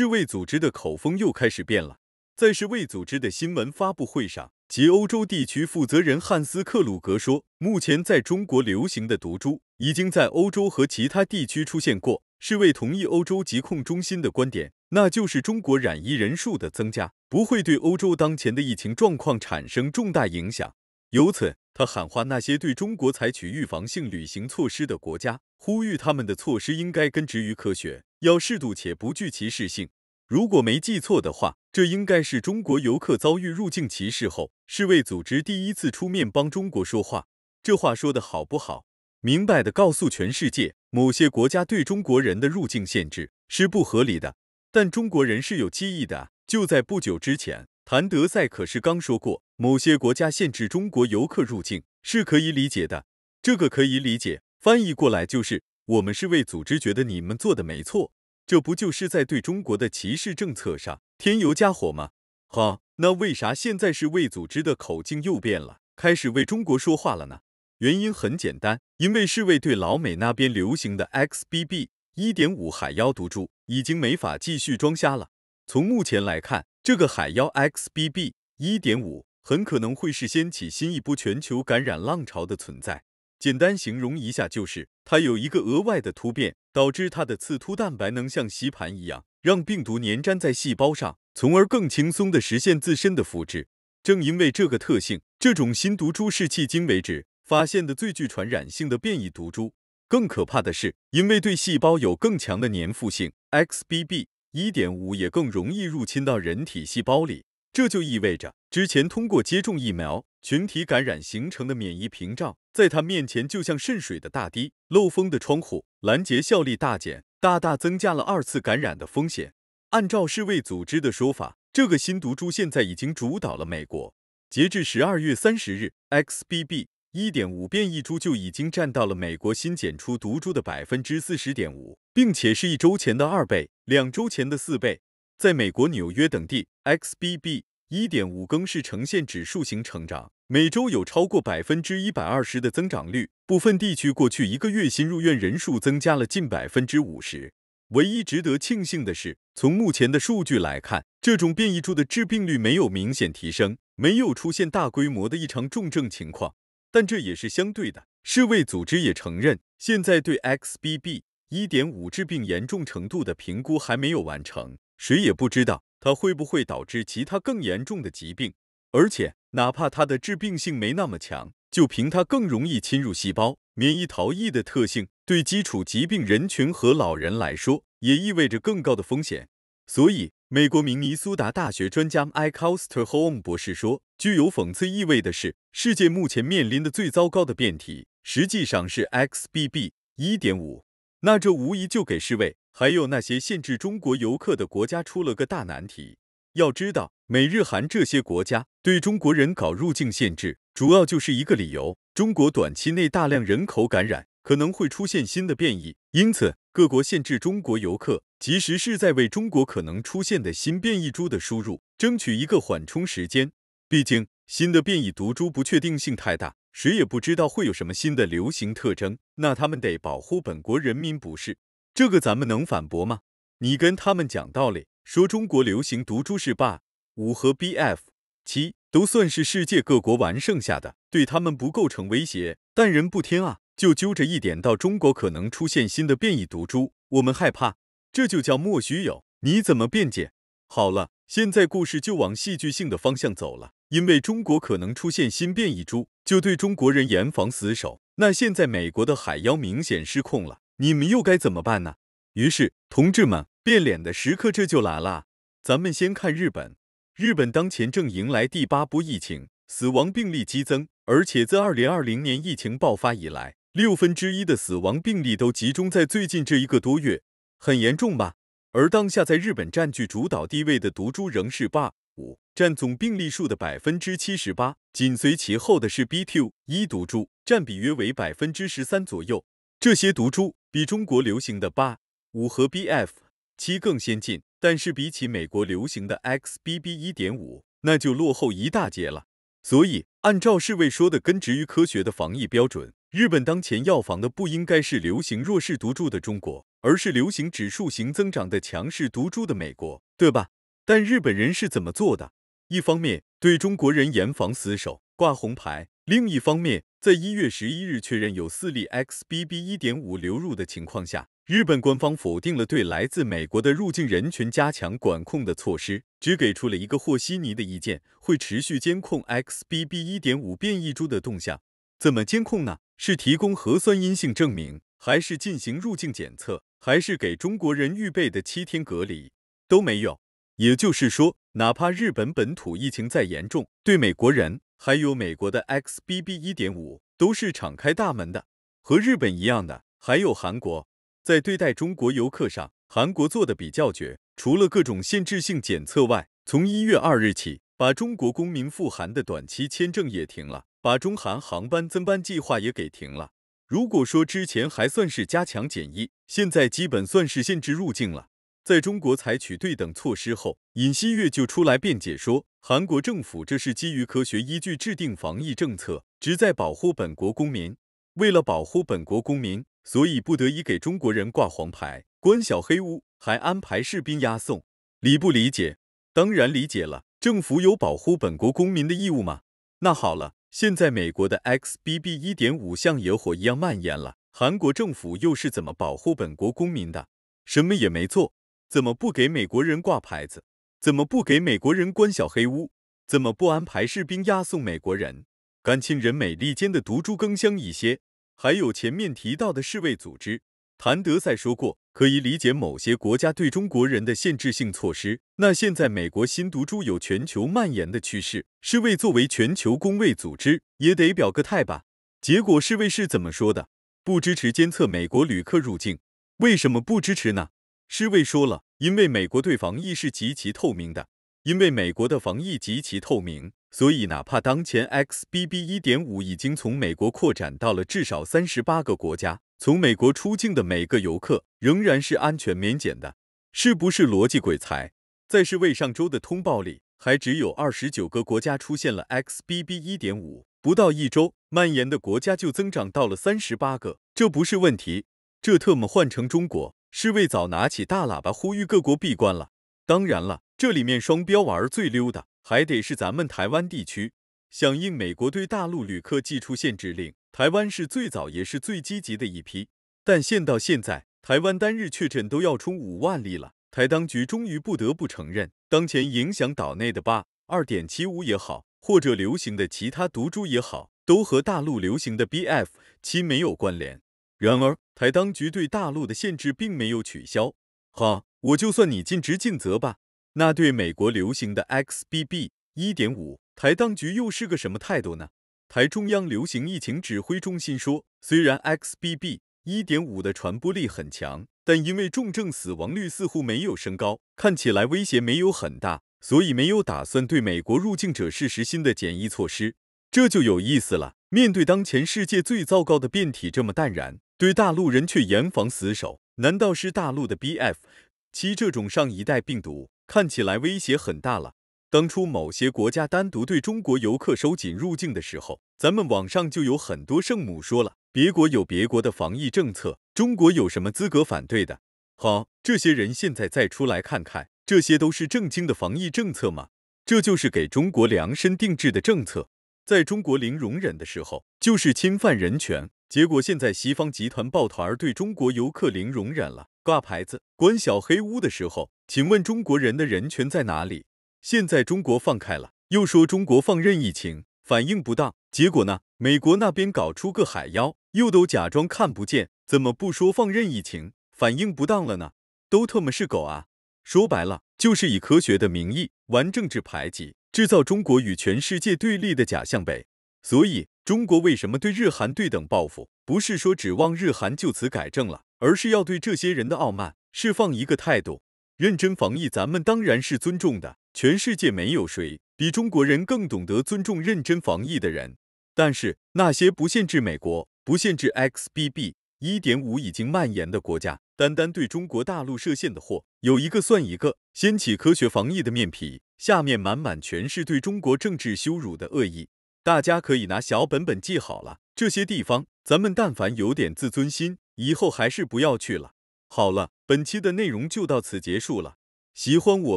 世卫组织的口风又开始变了。在世卫组织的新闻发布会上，及欧洲地区负责人汉斯克鲁格说，目前在中国流行的毒株已经在欧洲和其他地区出现过。世卫同意欧洲疾控中心的观点，那就是中国染疫人数的增加不会对欧洲当前的疫情状况产生重大影响。由此，他喊话那些对中国采取预防性旅行措施的国家，呼吁他们的措施应该根植于科学。要适度且不具歧视性。如果没记错的话，这应该是中国游客遭遇入境歧视后，世卫组织第一次出面帮中国说话。这话说的好不好？明白的告诉全世界，某些国家对中国人的入境限制是不合理的。但中国人是有记忆的，就在不久之前，谭德赛可是刚说过，某些国家限制中国游客入境是可以理解的。这个可以理解，翻译过来就是，我们世卫组织觉得你们做的没错。这不就是在对中国的歧视政策上添油加火吗？好，那为啥现在是卫组织的口径又变了，开始为中国说话了呢？原因很简单，因为世卫对老美那边流行的 XBB 一点五海妖毒株已经没法继续装瞎了。从目前来看，这个海妖 XBB 一点五很可能会是掀起新一波全球感染浪潮的存在。简单形容一下就是，它有一个额外的突变。导致它的刺突蛋白能像吸盘一样，让病毒粘粘在细胞上，从而更轻松地实现自身的复制。正因为这个特性，这种新毒株是迄今为止发现的最具传染性的变异毒株。更可怕的是，因为对细胞有更强的粘附性，XBB.1.5 也更容易入侵到人体细胞里。这就意味着，之前通过接种疫苗、群体感染形成的免疫屏障，在它面前就像渗水的大堤、漏风的窗户。拦截效力大减，大大增加了二次感染的风险。按照世卫组织的说法，这个新毒株现在已经主导了美国。截至十二月三十日，XBB.1.5 变异株就已经占到了美国新检出毒株的百分之四十点五，并且是一周前的二倍，两周前的四倍。在美国纽约等地，XBB. 1.5更是呈现指数型成长，每周有超过百分之一百二十的增长率。部分地区过去一个月新入院人数增加了近百分之五十。唯一值得庆幸的是，从目前的数据来看，这种变异株的致病率没有明显提升，没有出现大规模的异常重症情况。但这也是相对的。世卫组织也承认，现在对 XBB.1.5 致病严重程度的评估还没有完成，谁也不知道。它会不会导致其他更严重的疾病？而且，哪怕它的致病性没那么强，就凭它更容易侵入细胞、免疫逃逸的特性，对基础疾病人群和老人来说，也意味着更高的风险。所以，美国明尼苏达大学专家 I. c o u l t e r h o 博士说：“具有讽刺意味的是，世界目前面临的最糟糕的变体，实际上是 XBB.1.5。”那这无疑就给世卫，还有那些限制中国游客的国家出了个大难题。要知道，美日韩这些国家对中国人搞入境限制，主要就是一个理由：中国短期内大量人口感染，可能会出现新的变异。因此，各国限制中国游客，其实是在为中国可能出现的新变异株的输入争取一个缓冲时间。毕竟，新的变异毒株不确定性太大。谁也不知道会有什么新的流行特征，那他们得保护本国人民，不是？这个咱们能反驳吗？你跟他们讲道理，说中国流行毒株是 b 五和 BF 七，都算是世界各国玩剩下的，对他们不构成威胁。但人不听啊，就揪着一点，到中国可能出现新的变异毒株，我们害怕，这就叫莫须有。你怎么辩解？好了，现在故事就往戏剧性的方向走了，因为中国可能出现新变异株。就对中国人严防死守。那现在美国的海妖明显失控了，你们又该怎么办呢？于是，同志们，变脸的时刻这就来了。咱们先看日本，日本当前正迎来第八波疫情，死亡病例激增，而且自2020年疫情爆发以来，六分之一的死亡病例都集中在最近这一个多月，很严重吧？而当下在日本占据主导地位的毒株仍是 BA。五占总病例数的百分之七十八，紧随其后的是 BQ 一毒株，占比约为百分之十三左右。这些毒株比中国流行的八五和 BF 七更先进，但是比起美国流行的 XBB 一点五，那就落后一大截了。所以，按照世卫说的根植于科学的防疫标准，日本当前要防的不应该是流行弱势毒株的中国，而是流行指数型增长的强势毒株的美国，对吧？但日本人是怎么做的？一方面对中国人严防死守，挂红牌；另一方面，在一月十一日确认有四例 XBB.1.5 流入的情况下，日本官方否定了对来自美国的入境人群加强管控的措施，只给出了一个和稀泥的意见，会持续监控 XBB.1.5 变异株的动向。怎么监控呢？是提供核酸阴性证明，还是进行入境检测，还是给中国人预备的七天隔离，都没有。也就是说，哪怕日本本土疫情再严重，对美国人还有美国的 XBB 一点五都是敞开大门的，和日本一样的。还有韩国，在对待中国游客上，韩国做的比较绝，除了各种限制性检测外，从一月二日起，把中国公民赴韩的短期签证也停了，把中韩航班增班计划也给停了。如果说之前还算是加强检疫，现在基本算是限制入境了。在中国采取对等措施后，尹锡悦就出来辩解说，韩国政府这是基于科学依据制定防疫政策，旨在保护本国公民。为了保护本国公民，所以不得已给中国人挂黄牌、关小黑屋，还安排士兵押送。理不理解？当然理解了。政府有保护本国公民的义务吗？那好了，现在美国的 XBB 一点五像野火一样蔓延了，韩国政府又是怎么保护本国公民的？什么也没做。怎么不给美国人挂牌子？怎么不给美国人关小黑屋？怎么不安排士兵押送美国人？甘青人美利坚的毒株更香一些？还有前面提到的世卫组织，谭德赛说过，可以理解某些国家对中国人的限制性措施。那现在美国新毒株有全球蔓延的趋势，世卫作为全球公卫组织，也得表个态吧？结果世卫是怎么说的？不支持监测美国旅客入境。为什么不支持呢？世卫说了，因为美国对防疫是极其透明的，因为美国的防疫极其透明，所以哪怕当前 XBB.1.5 已经从美国扩展到了至少三十八个国家，从美国出境的每个游客仍然是安全免检的，是不是逻辑鬼才？在世卫上周的通报里，还只有二十九个国家出现了 XBB.1.5，不到一周，蔓延的国家就增长到了三十八个，这不是问题，这特么换成中国？世卫早拿起大喇叭呼吁各国闭关了。当然了，这里面双标玩儿最溜的，还得是咱们台湾地区。响应美国对大陆旅客寄出限制令，台湾是最早也是最积极的一批。但现到现在，台湾单日确诊都要冲五万例了，台当局终于不得不承认，当前影响岛内的八二2 7 5也好，或者流行的其他毒株也好，都和大陆流行的 BF.7 没有关联。然而，台当局对大陆的限制并没有取消。好，我就算你尽职尽责吧。那对美国流行的 XBB.1.5，台当局又是个什么态度呢？台中央流行疫情指挥中心说，虽然 XBB.1.5 的传播力很强，但因为重症死亡率似乎没有升高，看起来威胁没有很大，所以没有打算对美国入境者实施新的检疫措施。这就有意思了。面对当前世界最糟糕的变体，这么淡然。对大陆人却严防死守，难道是大陆的 BF7 这种上一代病毒看起来威胁很大了？当初某些国家单独对中国游客收紧入境的时候，咱们网上就有很多圣母说了，别国有别国的防疫政策，中国有什么资格反对的？好，这些人现在再出来看看，这些都是正经的防疫政策吗？这就是给中国量身定制的政策，在中国零容忍的时候，就是侵犯人权。结果现在西方集团抱团儿对中国游客零容忍了，挂牌子关小黑屋的时候，请问中国人的人权在哪里？现在中国放开了，又说中国放任疫情，反应不当。结果呢？美国那边搞出个海妖，又都假装看不见，怎么不说放任疫情反应不当了呢？都特么是狗啊！说白了，就是以科学的名义玩政治排挤，制造中国与全世界对立的假象呗。所以。中国为什么对日韩对等报复？不是说指望日韩就此改正了，而是要对这些人的傲慢释放一个态度。认真防疫，咱们当然是尊重的。全世界没有谁比中国人更懂得尊重认真防疫的人。但是那些不限制美国、不限制 XBB 1.5已经蔓延的国家，单单对中国大陆设限的货有一个算一个，掀起科学防疫的面皮，下面满满全是对中国政治羞辱的恶意。大家可以拿小本本记好了，这些地方，咱们但凡有点自尊心，以后还是不要去了。好了，本期的内容就到此结束了。喜欢我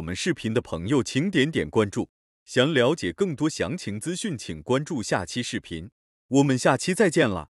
们视频的朋友，请点点关注。想了解更多详情资讯，请关注下期视频。我们下期再见了。